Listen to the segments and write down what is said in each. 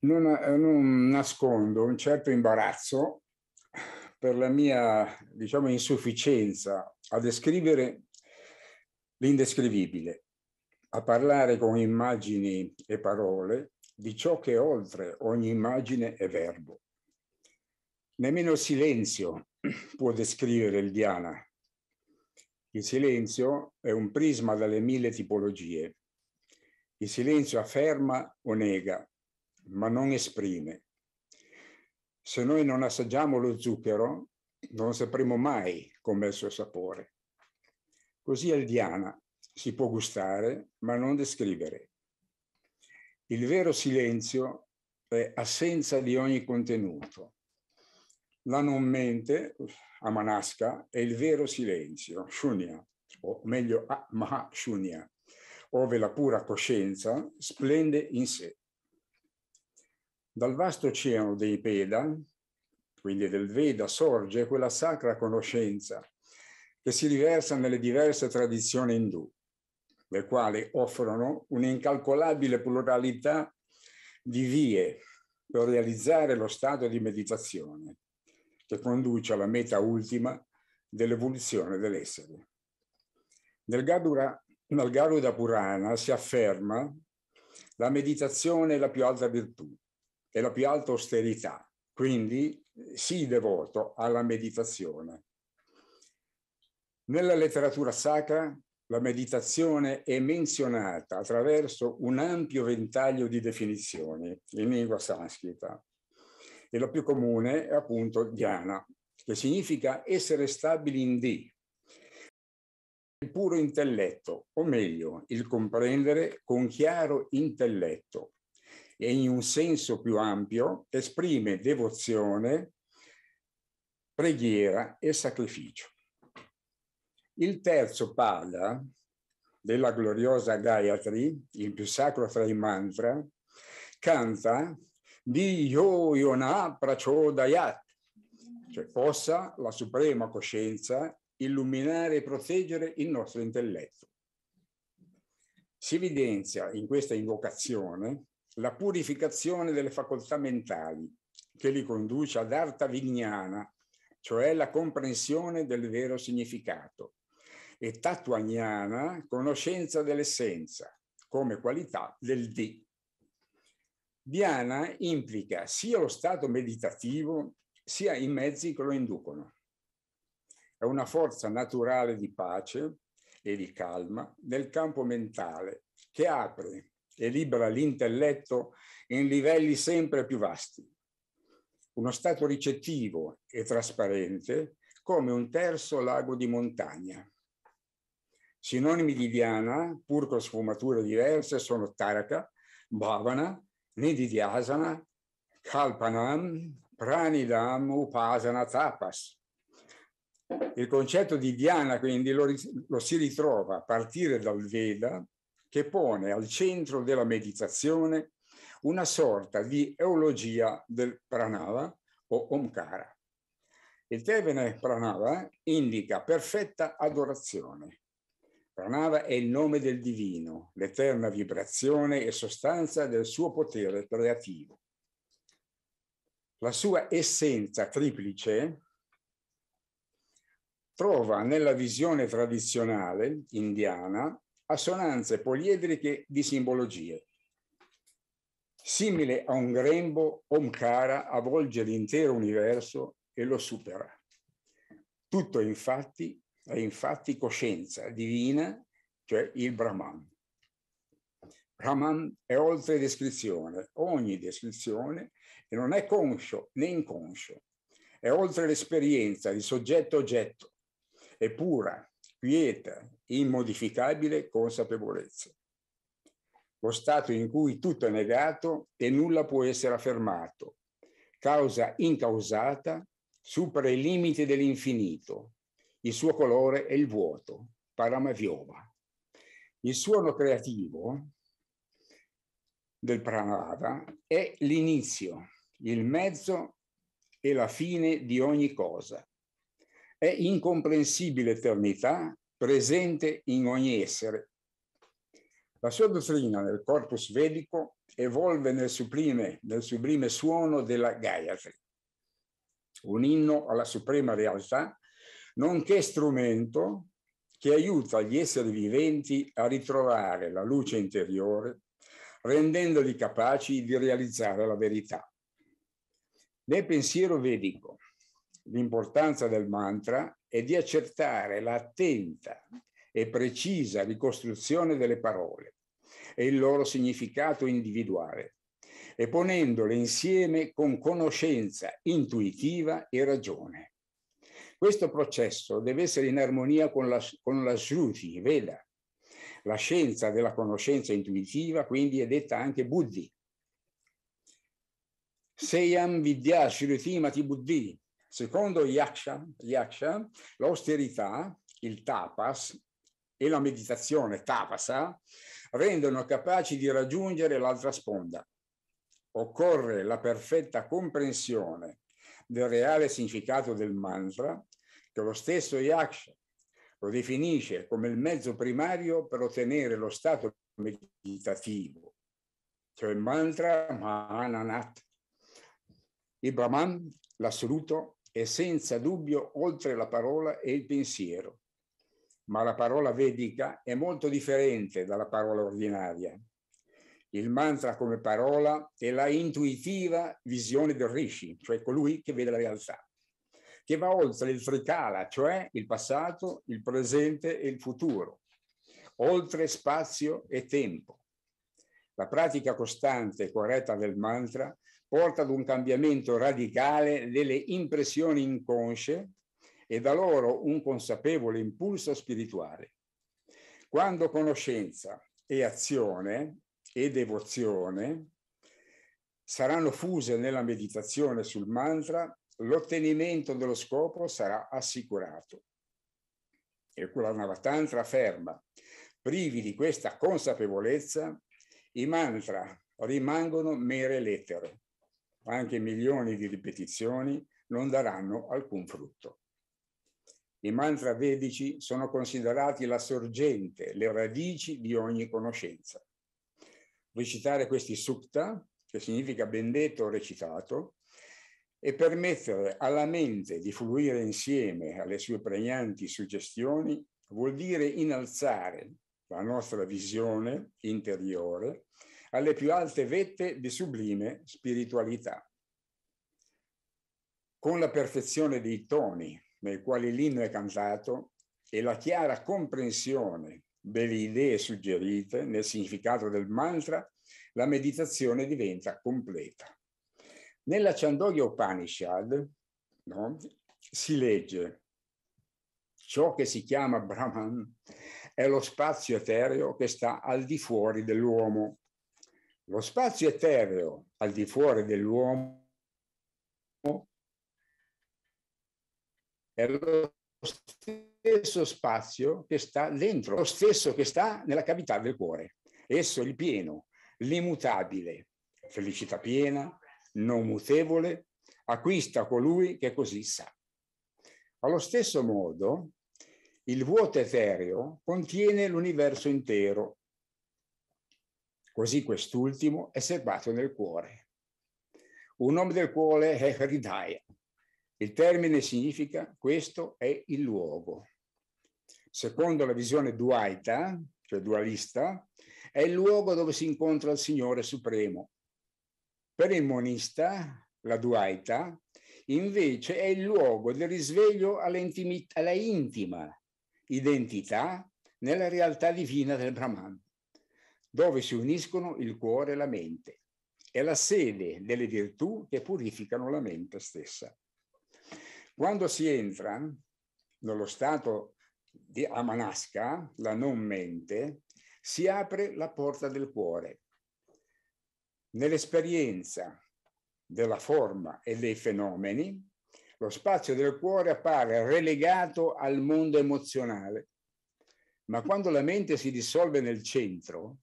non, eh, non nascondo un certo imbarazzo per la mia, diciamo, insufficienza a descrivere l'indescrivibile, a parlare con immagini e parole di ciò che è oltre ogni immagine e verbo. Nemmeno il silenzio può descrivere il Diana. Il silenzio è un prisma dalle mille tipologie. Il silenzio afferma o nega, ma non esprime. Se noi non assaggiamo lo zucchero, non sapremo mai com'è il suo sapore. Così al Diana si può gustare, ma non descrivere. Il vero silenzio è assenza di ogni contenuto. La non mente, Amanasca, è il vero silenzio, Shunya, o meglio Maha Shunya, ove la pura coscienza splende in sé. Dal vasto oceano dei Peda, quindi del Veda, sorge quella sacra conoscenza che si riversa nelle diverse tradizioni indù, le quali offrono un'incalcolabile pluralità di vie per realizzare lo stato di meditazione che conduce alla meta ultima dell'evoluzione dell'essere. Nel Gadura, nel Garuda Purana si afferma la meditazione è la più alta virtù, è la più alta austerità, quindi eh, sii devoto alla meditazione. Nella letteratura sacra la meditazione è menzionata attraverso un ampio ventaglio di definizioni in lingua sanscrita e la più comune è appunto dhyana, che significa essere stabili in D, il puro intelletto, o meglio, il comprendere con chiaro intelletto, e in un senso più ampio esprime devozione, preghiera e sacrificio. Il terzo parla della gloriosa Gayatri, il più sacro tra i mantra, canta di Yo Prachodayat, cioè possa la suprema coscienza illuminare e proteggere il nostro intelletto. Si evidenzia in questa invocazione la purificazione delle facoltà mentali, che li conduce ad arta vignana, cioè la comprensione del vero significato, e tatuaniana, conoscenza dell'essenza, come qualità del di. Dhyana implica sia lo stato meditativo sia i mezzi che lo inducono. È una forza naturale di pace e di calma nel campo mentale che apre e libera l'intelletto in livelli sempre più vasti. Uno stato ricettivo e trasparente come un terzo lago di montagna. Sinonimi di Diana, pur con sfumature diverse, sono Taraka, Bhavana, Nididhyasana, Kalpanam, Pranidam, Upasana, Tapas. Il concetto di Diana, quindi, lo, lo si ritrova a partire dal Veda che pone al centro della meditazione una sorta di eologia del pranava o omkara. Il termine pranava indica perfetta adorazione. Pranava è il nome del divino, l'eterna vibrazione e sostanza del suo potere creativo. La sua essenza triplice trova nella visione tradizionale indiana assonanze poliedriche di simbologie. Simile a un grembo, Omkara avvolge l'intero universo e lo supera. Tutto infatti è infatti coscienza divina, cioè il Brahman. Brahman è oltre descrizione, ogni descrizione, e non è conscio né inconscio. È oltre l'esperienza di soggetto-oggetto, è pura, quieta, immodificabile consapevolezza. Lo stato in cui tutto è negato e nulla può essere affermato, causa incausata, supera i limiti dell'infinito, il suo colore è il vuoto, Paramaviova. Il suono creativo del Pranava è l'inizio, il mezzo e la fine di ogni cosa è incomprensibile eternità presente in ogni essere. La sua dottrina nel corpus vedico evolve nel sublime, nel sublime suono della Gayatri, un inno alla suprema realtà, nonché strumento che aiuta gli esseri viventi a ritrovare la luce interiore, rendendoli capaci di realizzare la verità. Nel pensiero vedico, l'importanza del mantra è di accertare l'attenta e precisa ricostruzione delle parole e il loro significato individuale e ponendole insieme con conoscenza intuitiva e ragione. Questo processo deve essere in armonia con la, con la Shruti, Veda, la scienza della conoscenza intuitiva, quindi è detta anche Buddhi. Seyam Vidya Shrutimati Buddhi, Secondo Yaksha, Yaksha l'austerità, il tapas e la meditazione tapasa rendono capaci di raggiungere l'altra sponda. Occorre la perfetta comprensione del reale significato del mantra che lo stesso Yaksha lo definisce come il mezzo primario per ottenere lo stato meditativo, cioè il mantra Mahananat. Il Brahman, l'assoluto, e senza dubbio oltre la parola e il pensiero. Ma la parola vedica è molto differente dalla parola ordinaria. Il mantra come parola è la intuitiva visione del Rishi, cioè colui che vede la realtà, che va oltre il tricala, cioè il passato, il presente e il futuro, oltre spazio e tempo. La pratica costante e corretta del mantra porta ad un cambiamento radicale delle impressioni inconsce e da loro un consapevole impulso spirituale. Quando conoscenza e azione e devozione saranno fuse nella meditazione sul mantra, l'ottenimento dello scopo sarà assicurato. E Navatantra afferma, privi di questa consapevolezza, i mantra rimangono mere lettere anche milioni di ripetizioni, non daranno alcun frutto. I mantra vedici sono considerati la sorgente, le radici di ogni conoscenza. Recitare questi sukta, che significa benedetto o recitato, e permettere alla mente di fluire insieme alle sue pregnanti suggestioni vuol dire innalzare la nostra visione interiore alle più alte vette di sublime spiritualità. Con la perfezione dei toni nei quali l'inno è cantato e la chiara comprensione delle idee suggerite nel significato del mantra, la meditazione diventa completa. Nella Chandogya Upanishad no, si legge ciò che si chiama Brahman è lo spazio etereo che sta al di fuori dell'uomo lo spazio etereo al di fuori dell'uomo è lo stesso spazio che sta dentro, lo stesso che sta nella cavità del cuore. Esso è il pieno, l'immutabile, felicità piena, non mutevole, acquista colui che così sa. Allo stesso modo, il vuoto etereo contiene l'universo intero, Così quest'ultimo è serbato nel cuore. Un nome del cuore è Hridaya. Il termine significa questo è il luogo. Secondo la visione duaita, cioè dualista, è il luogo dove si incontra il Signore Supremo. Per il monista, la duaita, invece è il luogo del risveglio alla intima identità nella realtà divina del Brahman dove si uniscono il cuore e la mente. È la sede delle virtù che purificano la mente stessa. Quando si entra nello stato di Amanasca, la non mente, si apre la porta del cuore. Nell'esperienza della forma e dei fenomeni, lo spazio del cuore appare relegato al mondo emozionale, ma quando la mente si dissolve nel centro,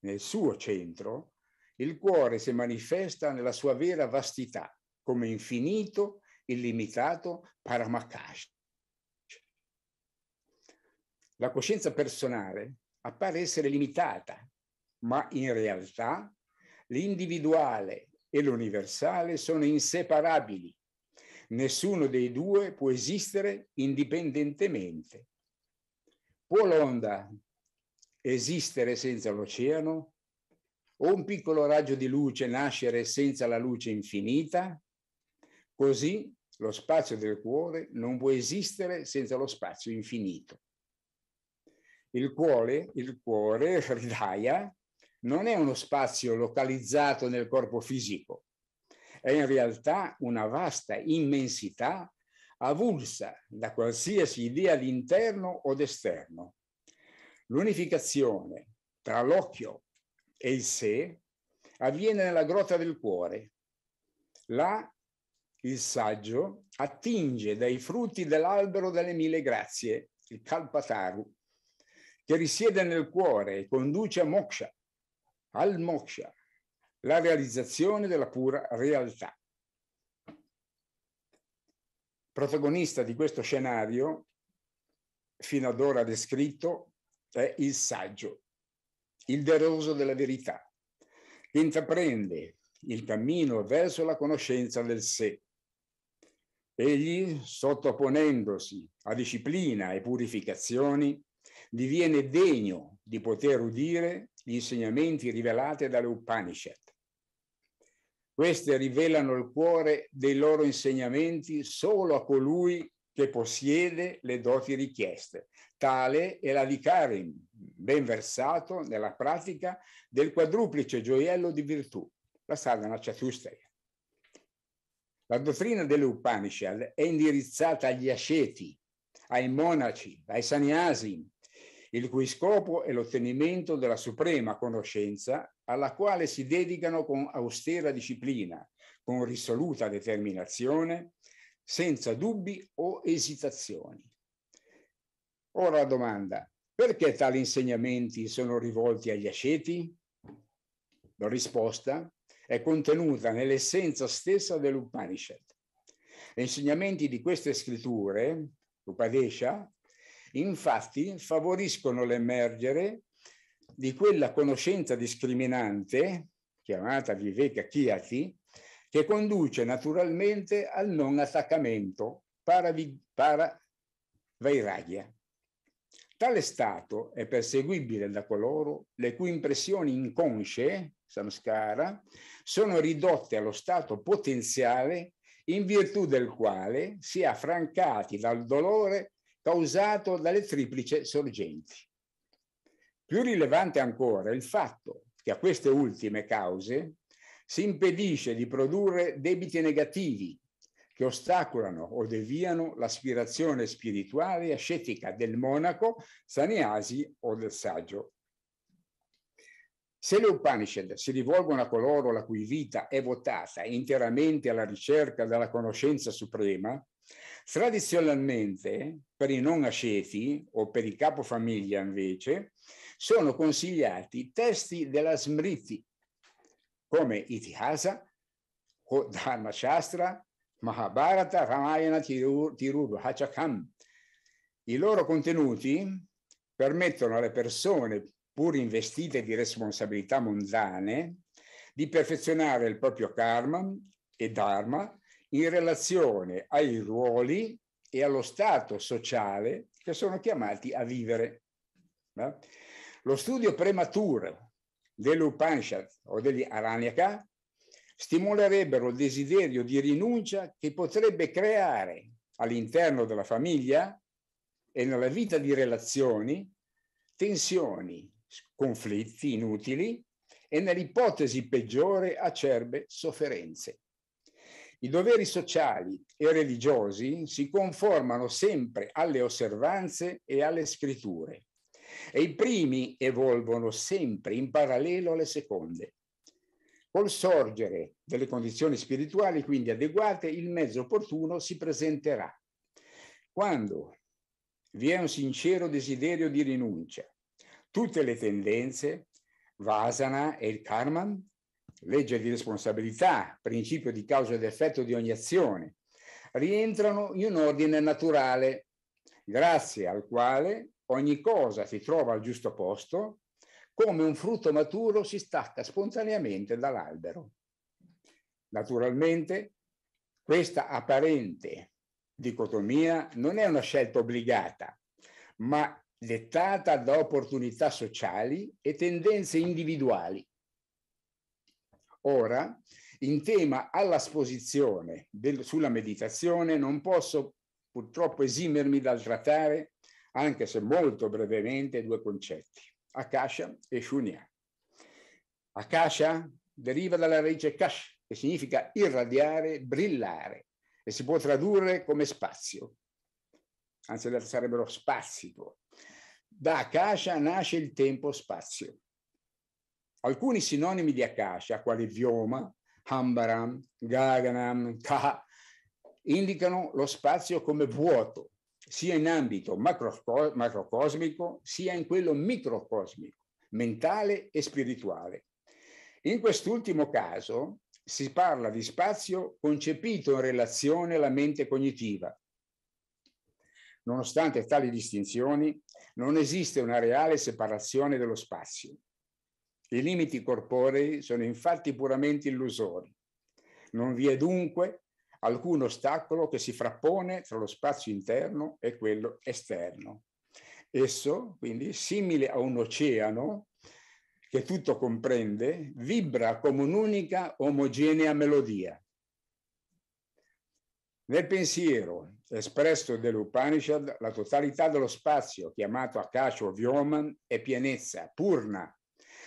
nel suo centro, il cuore si manifesta nella sua vera vastità, come infinito, illimitato Paramakash. La coscienza personale appare essere limitata, ma in realtà l'individuale e l'universale sono inseparabili. Nessuno dei due può esistere indipendentemente. Può l'onda esistere senza l'oceano? O un piccolo raggio di luce nascere senza la luce infinita? Così lo spazio del cuore non può esistere senza lo spazio infinito. Il cuore, il cuore, Hridaya, non è uno spazio localizzato nel corpo fisico, è in realtà una vasta immensità avulsa da qualsiasi idea di interno o d'esterno, L'unificazione tra l'occhio e il sé avviene nella grotta del cuore. Là il saggio attinge dai frutti dell'albero delle mille grazie, il Kalpataru, che risiede nel cuore e conduce a moksha, al moksha, la realizzazione della pura realtà. Protagonista di questo scenario, fino ad ora descritto, è il saggio, il deroso della verità, che intraprende il cammino verso la conoscenza del sé. Egli, sottoponendosi a disciplina e purificazioni, diviene degno di poter udire gli insegnamenti rivelati dalle Upanishad. Queste rivelano il cuore dei loro insegnamenti solo a colui che possiede le doti richieste, Tale era Licarin, ben versato nella pratica del quadruplice gioiello di virtù, la sadhana chatusteya. La dottrina delle Upanishad è indirizzata agli asceti, ai monaci, ai sannyasi, il cui scopo è l'ottenimento della suprema conoscenza alla quale si dedicano con austera disciplina, con risoluta determinazione, senza dubbi o esitazioni. Ora la domanda, perché tali insegnamenti sono rivolti agli asceti? La risposta è contenuta nell'essenza stessa dell'Upanishad. Gli insegnamenti di queste scritture, l'Upadesha, infatti favoriscono l'emergere di quella conoscenza discriminante, chiamata Viveka Kiyati, che conduce naturalmente al non attaccamento, para, para vairagya. Tale stato è perseguibile da coloro le cui impressioni inconsce, samskara, sono ridotte allo stato potenziale in virtù del quale si è affrancati dal dolore causato dalle triplice sorgenti. Più rilevante ancora è il fatto che a queste ultime cause si impedisce di produrre debiti negativi che ostacolano o deviano l'aspirazione spirituale e ascetica del monaco, saniasi o del saggio. Se le Upanishad si rivolgono a coloro la cui vita è votata interamente alla ricerca della conoscenza suprema, tradizionalmente per i non asceti o per i capofamiglia invece sono consigliati testi della Smriti come Itihasa o Dharma Shastra Mahabharata, Ramayana, Tiruru, I loro contenuti permettono alle persone, pur investite di responsabilità mondane, di perfezionare il proprio karma e dharma in relazione ai ruoli e allo stato sociale che sono chiamati a vivere. Lo studio prematuro dell'Upanishad o degli Aranyaka stimolerebbero il desiderio di rinuncia che potrebbe creare all'interno della famiglia e nella vita di relazioni tensioni, conflitti inutili e nell'ipotesi peggiore acerbe sofferenze. I doveri sociali e religiosi si conformano sempre alle osservanze e alle scritture e i primi evolvono sempre in parallelo alle seconde. Col sorgere delle condizioni spirituali, quindi adeguate, il mezzo opportuno si presenterà. Quando vi è un sincero desiderio di rinuncia, tutte le tendenze, Vasana e il Karma, legge di responsabilità, principio di causa ed effetto di ogni azione, rientrano in un ordine naturale, grazie al quale ogni cosa si trova al giusto posto come un frutto maturo si stacca spontaneamente dall'albero. Naturalmente, questa apparente dicotomia non è una scelta obbligata, ma dettata da opportunità sociali e tendenze individuali. Ora, in tema all'esposizione sulla meditazione non posso purtroppo esimermi dal trattare, anche se molto brevemente, due concetti. Akasha e Shunya. Akasha deriva dalla radice Kash, che significa irradiare, brillare, e si può tradurre come spazio. Anzi, sarebbero spazi. Da Akasha nasce il tempo-spazio. Alcuni sinonimi di Akasha, quali Vioma, Hambaram, Gaganam, Ka, indicano lo spazio come vuoto, sia in ambito macrocosmico, sia in quello microcosmico, mentale e spirituale. In quest'ultimo caso si parla di spazio concepito in relazione alla mente cognitiva. Nonostante tali distinzioni, non esiste una reale separazione dello spazio. I limiti corporei sono infatti puramente illusori. Non vi è dunque alcun ostacolo che si frappone tra lo spazio interno e quello esterno. Esso, quindi, simile a un oceano che tutto comprende, vibra come un'unica omogenea melodia. Nel pensiero espresso dell'Upanishad, la totalità dello spazio, chiamato Akash o Vyoman, è pienezza, purna,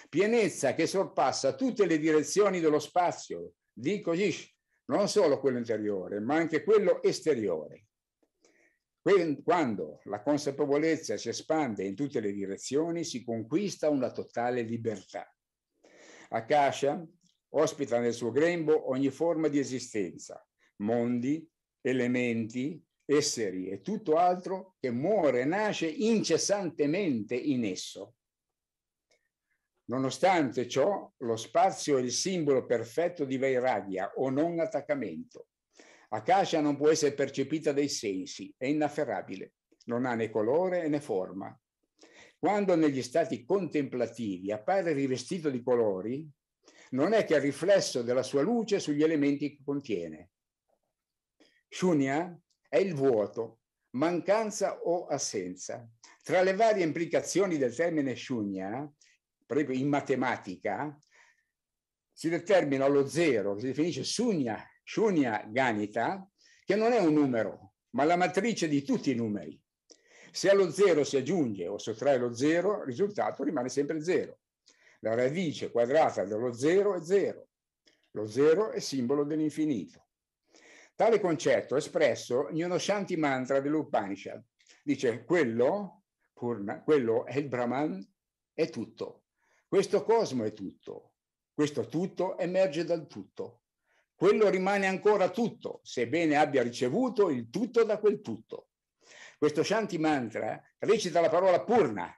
pienezza che sorpassa tutte le direzioni dello spazio, di Yish, non solo quello interiore, ma anche quello esteriore. Quando la consapevolezza si espande in tutte le direzioni, si conquista una totale libertà. Akasha ospita nel suo grembo ogni forma di esistenza, mondi, elementi, esseri e tutto altro che muore e nasce incessantemente in esso. Nonostante ciò, lo spazio è il simbolo perfetto di vairagya o non attaccamento. Akasha non può essere percepita dai sensi, è inafferrabile, non ha né colore né forma. Quando negli stati contemplativi appare rivestito di colori, non è che il riflesso della sua luce sugli elementi che contiene. Shunya è il vuoto, mancanza o assenza. Tra le varie implicazioni del termine shunya per in matematica, si determina lo zero, si definisce sunya, sunia ganita, che non è un numero, ma la matrice di tutti i numeri. Se allo zero si aggiunge o sottrae lo zero, il risultato rimane sempre zero. La radice quadrata dello zero è zero. Lo zero è simbolo dell'infinito. Tale concetto è espresso in uno Shanti mantra dell'Upanishad. Dice quello, purna, quello è il Brahman, è tutto. Questo cosmo è tutto, questo tutto emerge dal tutto. Quello rimane ancora tutto, sebbene abbia ricevuto il tutto da quel tutto. Questo Shanti Mantra recita la parola Purna.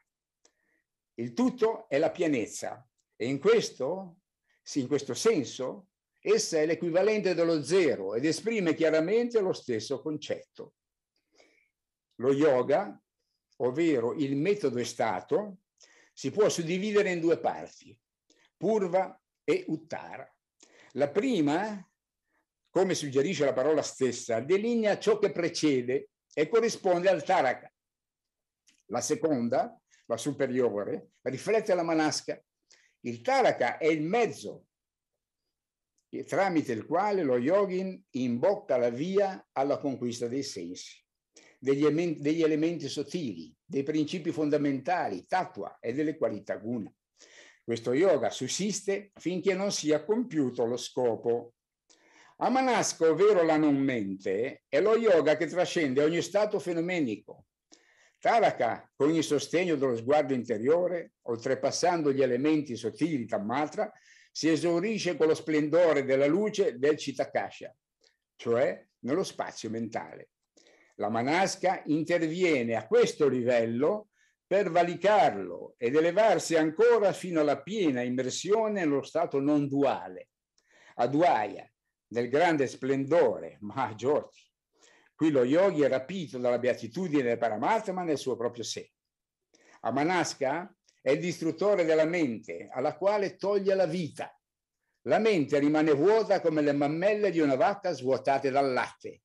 Il tutto è la pienezza e in questo, in questo senso, essa è l'equivalente dello zero ed esprime chiaramente lo stesso concetto. Lo yoga, ovvero il metodo è stato, si può suddividere in due parti, Purva e Uttara. La prima, come suggerisce la parola stessa, delinea ciò che precede e corrisponde al Taraka. La seconda, la superiore, riflette la Manasca. Il Taraka è il mezzo tramite il quale lo yogin imbocca la via alla conquista dei sensi degli, elementi, degli elementi sottili, dei principi fondamentali, tatua e delle qualità guna. Questo yoga sussiste finché non sia compiuto lo scopo. Amanasco, ovvero la non mente, è lo yoga che trascende ogni stato fenomenico. Taraka, con il sostegno dello sguardo interiore, oltrepassando gli elementi sottili tammatra, si esaurisce con lo splendore della luce del Citakasha, cioè nello spazio mentale. La Manasca interviene a questo livello per valicarlo ed elevarsi ancora fino alla piena immersione nello stato non duale. A Dwaya, nel grande splendore, ma Giorgi. Qui lo yogi è rapito dalla beatitudine del Paramatma nel suo proprio sé. A Manasca è il distruttore della mente, alla quale toglie la vita. La mente rimane vuota come le mammelle di una vacca svuotate dal latte.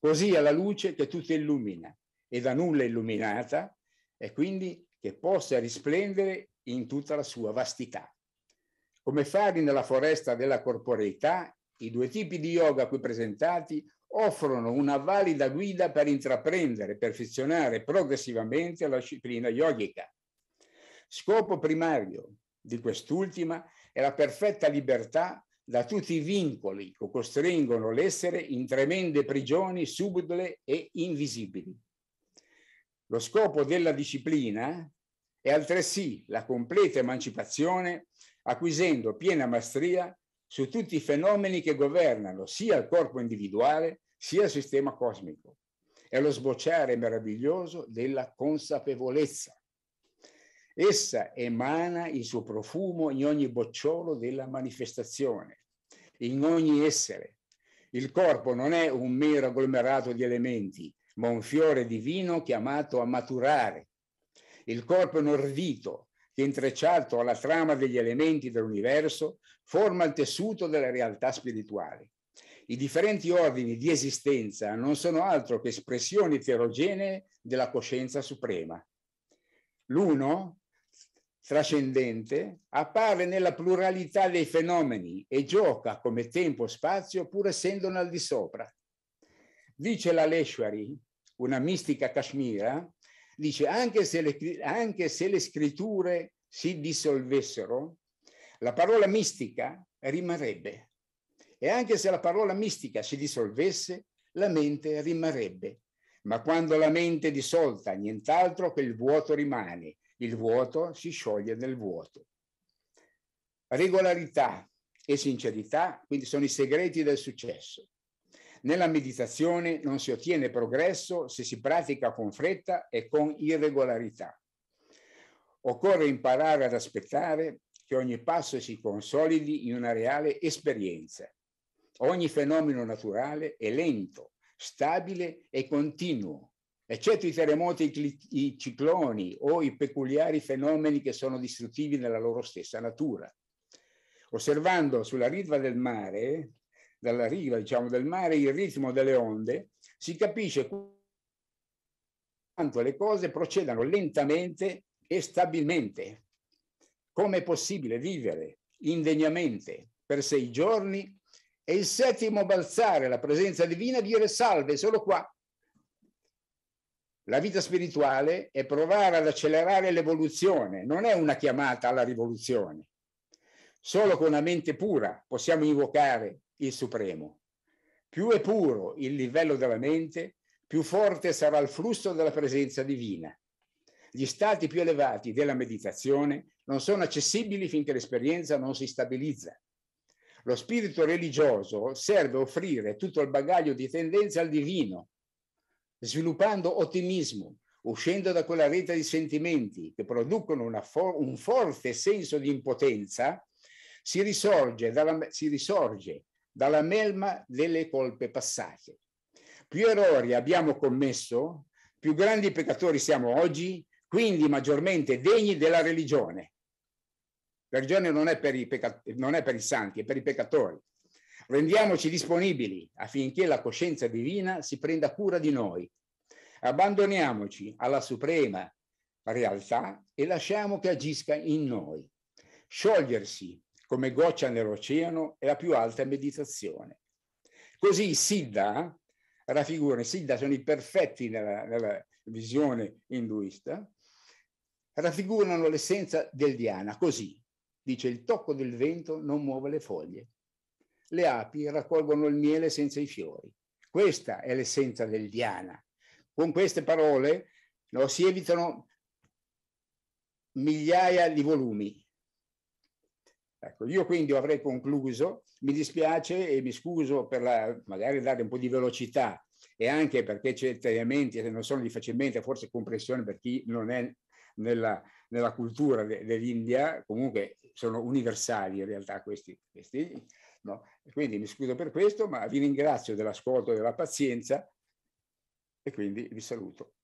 Così alla luce che tutto illumina e da nulla illuminata e quindi che possa risplendere in tutta la sua vastità. Come fari nella foresta della corporeità, i due tipi di yoga qui presentati offrono una valida guida per intraprendere, e perfezionare progressivamente la disciplina yogica. Scopo primario di quest'ultima è la perfetta libertà da tutti i vincoli che costringono l'essere in tremende prigioni subdole e invisibili. Lo scopo della disciplina è altresì la completa emancipazione acquisendo piena maestria su tutti i fenomeni che governano sia il corpo individuale sia il sistema cosmico. È lo sbocciare meraviglioso della consapevolezza. Essa emana il suo profumo in ogni bocciolo della manifestazione, in ogni essere. Il corpo non è un mero agglomerato di elementi, ma un fiore divino chiamato a maturare. Il corpo è un inorridito, che intrecciato alla trama degli elementi dell'universo, forma il tessuto della realtà spirituale. I differenti ordini di esistenza non sono altro che espressioni eterogenee della coscienza suprema. L'uno trascendente appare nella pluralità dei fenomeni e gioca come tempo-spazio e pur essendone al di sopra. Dice la Leshwari, una mistica kashmira, dice anche se, le, anche se le scritture si dissolvessero, la parola mistica rimarrebbe. E anche se la parola mistica si dissolvesse, la mente rimarrebbe. Ma quando la mente è dissolta, nient'altro che il vuoto rimane, il vuoto si scioglie nel vuoto. Regolarità e sincerità, quindi, sono i segreti del successo. Nella meditazione non si ottiene progresso se si pratica con fretta e con irregolarità. Occorre imparare ad aspettare che ogni passo si consolidi in una reale esperienza. Ogni fenomeno naturale è lento, stabile e continuo. Eccetto i terremoti, i cicloni o i peculiari fenomeni che sono distruttivi nella loro stessa natura. Osservando sulla riva del mare, dalla riva diciamo, del mare, il ritmo delle onde, si capisce quanto le cose procedano lentamente e stabilmente. Come è possibile vivere indegnamente per sei giorni e il settimo balzare la presenza divina dire salve, solo qua la vita spirituale è provare ad accelerare l'evoluzione, non è una chiamata alla rivoluzione. Solo con una mente pura possiamo invocare il Supremo. Più è puro il livello della mente, più forte sarà il flusso della presenza divina. Gli stati più elevati della meditazione non sono accessibili finché l'esperienza non si stabilizza. Lo spirito religioso serve a offrire tutto il bagaglio di tendenze al divino, sviluppando ottimismo, uscendo da quella rete di sentimenti che producono for- un forte senso di impotenza, si risorge, dalla, si risorge dalla melma delle colpe passate. Più errori abbiamo commesso, più grandi peccatori siamo oggi, quindi maggiormente degni della religione. La religione non è per i, pecca- non è per i santi, è per i peccatori. Rendiamoci disponibili affinché la coscienza divina si prenda cura di noi. Abbandoniamoci alla suprema realtà e lasciamo che agisca in noi. Sciogliersi come goccia nell'oceano è la più alta meditazione. Così Siddha raffigura, Siddha sono i perfetti nella, nella visione induista, raffigurano l'essenza del Diana, così dice il tocco del vento non muove le foglie le api raccolgono il miele senza i fiori. Questa è l'essenza del Diana. Con queste parole no, si evitano migliaia di volumi. Ecco, io quindi avrei concluso, mi dispiace e mi scuso per la, magari dare un po' di velocità e anche perché certi elementi non sono di facilmente forse comprensione per chi non è nella, nella cultura de, dell'India, comunque sono universali in realtà questi, questi no? Quindi mi scuso per questo, ma vi ringrazio dell'ascolto e della pazienza e quindi vi saluto.